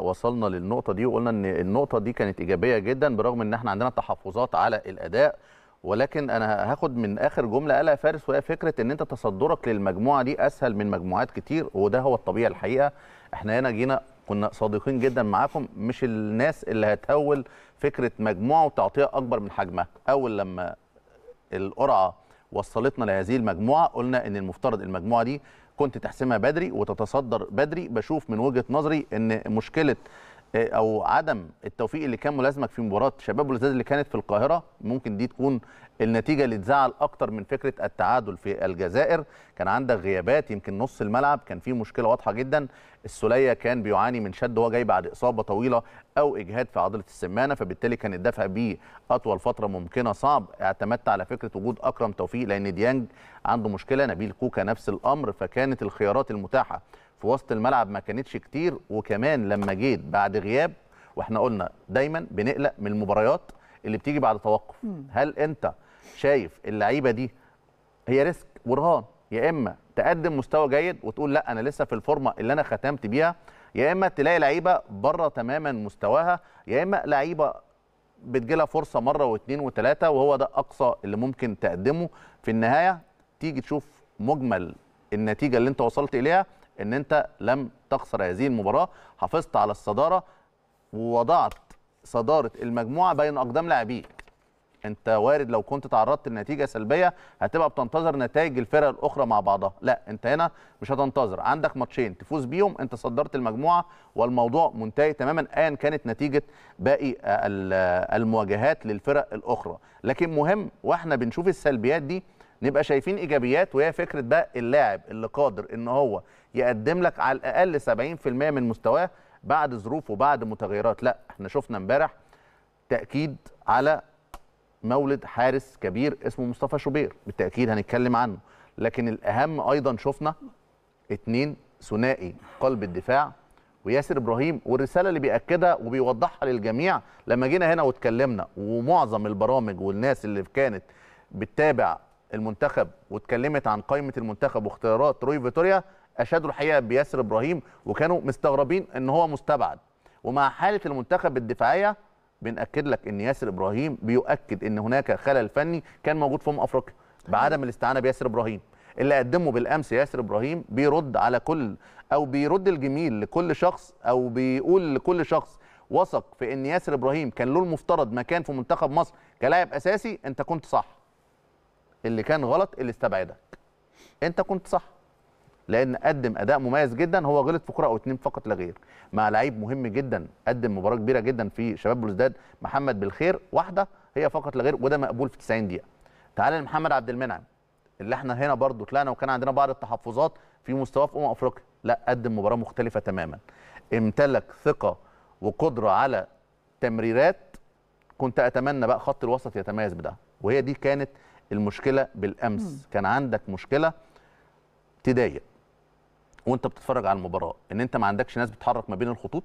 وصلنا للنقطة دي وقلنا إن النقطة دي كانت إيجابية جدا برغم إن إحنا عندنا تحفظات على الأداء ولكن أنا هاخد من آخر جملة قالها فارس وهي فكرة إن أنت تصدرك للمجموعة دي أسهل من مجموعات كتير وده هو الطبيعي الحقيقة إحنا هنا جينا كنا صادقين جدا معاكم مش الناس اللي هتهول فكرة مجموعة وتعطيها أكبر من حجمها أول لما القرعة وصلتنا لهذه المجموعة قلنا إن المفترض المجموعة دي كنت تحسمها بدري وتتصدر بدري بشوف من وجهه نظري ان مشكله آه، او عدم التوفيق اللي كان ملازمك في مباراه شباب بلوزداد اللي كانت في القاهره ممكن دي تكون النتيجه اللي تزعل اكتر من فكره التعادل في الجزائر كان عندك غيابات يمكن نص الملعب كان فيه مشكله واضحه جدا السوليه كان بيعاني من شد وهو جاي بعد اصابه طويله او اجهاد في عضله السمانه فبالتالي كان الدفع بيه اطول فتره ممكنه صعب اعتمدت على فكره وجود اكرم توفيق لان ديانج عنده مشكله نبيل كوكا نفس الامر فكانت الخيارات المتاحه في وسط الملعب ما كانتش كتير وكمان لما جيت بعد غياب واحنا قلنا دايما بنقلق من المباريات اللي بتيجي بعد توقف هل انت شايف اللعيبه دي هي ريسك ورهان يا اما تقدم مستوى جيد وتقول لا انا لسه في الفورمه اللي انا ختمت بيها يا اما تلاقي لعيبه بره تماما مستواها يا اما لعيبه بتجيلها فرصه مره واثنين وثلاثه وهو ده اقصى اللي ممكن تقدمه في النهايه تيجي تشوف مجمل النتيجه اللي انت وصلت اليها ان انت لم تخسر هذه المباراه حافظت على الصداره ووضعت صداره المجموعه بين اقدام لاعبيك انت وارد لو كنت تعرضت لنتيجه سلبيه هتبقى بتنتظر نتائج الفرق الاخرى مع بعضها لا انت هنا مش هتنتظر عندك ماتشين تفوز بيهم انت صدرت المجموعه والموضوع منتهي تماما ايا كانت نتيجه باقي المواجهات للفرق الاخرى لكن مهم واحنا بنشوف السلبيات دي نبقى شايفين ايجابيات وهي فكره بقى اللاعب اللي قادر ان هو يقدم لك على الاقل 70% من مستواه بعد ظروف وبعد متغيرات لا احنا شفنا امبارح تاكيد على مولد حارس كبير اسمه مصطفى شوبير بالتاكيد هنتكلم عنه لكن الاهم ايضا شفنا اتنين ثنائي قلب الدفاع وياسر ابراهيم والرساله اللي بياكدها وبيوضحها للجميع لما جينا هنا واتكلمنا ومعظم البرامج والناس اللي كانت بتتابع المنتخب واتكلمت عن قائمه المنتخب واختيارات روي فيتوريا اشادوا الحقيقه بياسر ابراهيم وكانوا مستغربين ان هو مستبعد ومع حاله المنتخب الدفاعيه بنأكد لك ان ياسر ابراهيم بيؤكد ان هناك خلل فني كان موجود في ام افريقيا بعدم أيوة. الاستعانه بياسر ابراهيم اللي قدمه بالامس ياسر ابراهيم بيرد على كل او بيرد الجميل لكل شخص او بيقول لكل شخص وثق في ان ياسر ابراهيم كان له المفترض مكان في منتخب مصر كلاعب اساسي انت كنت صح اللي كان غلط اللي استبعدك انت كنت صح لان قدم اداء مميز جدا هو غلط في كره او اتنين فقط لا غير مع لعيب مهم جدا قدم مباراه كبيره جدا في شباب بلوزداد محمد بالخير واحده هي فقط لا غير وده مقبول في 90 دقيقه تعال لمحمد عبد المنعم اللي احنا هنا برضو طلعنا وكان عندنا بعض التحفظات في مستواه في امم افريقيا لا قدم مباراه مختلفه تماما امتلك ثقه وقدره على تمريرات كنت اتمنى بقى خط الوسط يتميز بده وهي دي كانت المشكله بالامس كان عندك مشكله تضايق وانت بتتفرج على المباراه ان انت ما عندكش ناس بتحرك ما بين الخطوط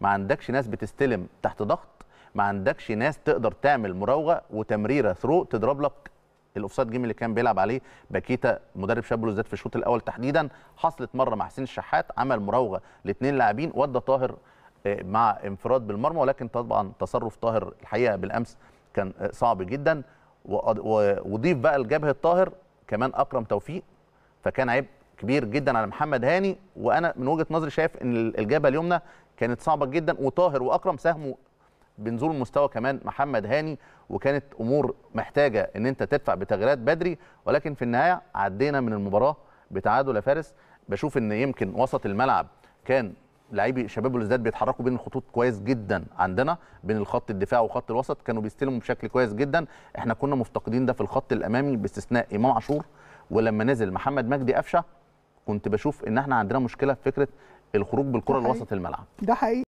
ما عندكش ناس بتستلم تحت ضغط ما عندكش ناس تقدر تعمل مراوغه وتمريره ثرو تضرب لك الاوفسايد جيم اللي كان بيلعب عليه باكيتا مدرب شاب بالذات في الشوط الاول تحديدا حصلت مره مع حسين الشحات عمل مراوغه لاثنين لاعبين ودى طاهر آه، مع انفراد بالمرمى ولكن طبعا تصرف طاهر الحقيقه بالامس كان آه، صعب جدا وضيف بقى لجبهه طاهر كمان اكرم توفيق فكان عبء كبير جدا على محمد هاني وانا من وجهه نظري شايف ان الجبهه اليمنى كانت صعبه جدا وطاهر واكرم ساهموا بنزول المستوى كمان محمد هاني وكانت امور محتاجه ان انت تدفع بتغييرات بدري ولكن في النهايه عدينا من المباراه بتعادل يا فارس بشوف ان يمكن وسط الملعب كان لاعبي شباب الاسداد بيتحركوا بين الخطوط كويس جدا عندنا بين الخط الدفاع وخط الوسط كانوا بيستلموا بشكل كويس جدا احنا كنا مفتقدين ده في الخط الامامي باستثناء امام عاشور ولما نزل محمد مجدي قفشه كنت بشوف ان احنا عندنا مشكله في فكره الخروج بالكره لوسط الملعب ده حقيقي